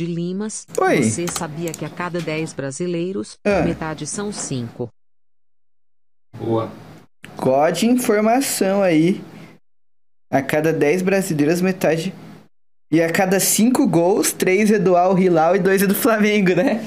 de Limas. Oi. Você sabia que a cada 10 brasileiros, ah. metade são 5. Boa. God informação aí. A cada 10 brasileiros, metade. E a cada 5 gols, 3 é do Al Hilal e 2 é do Flamengo, né?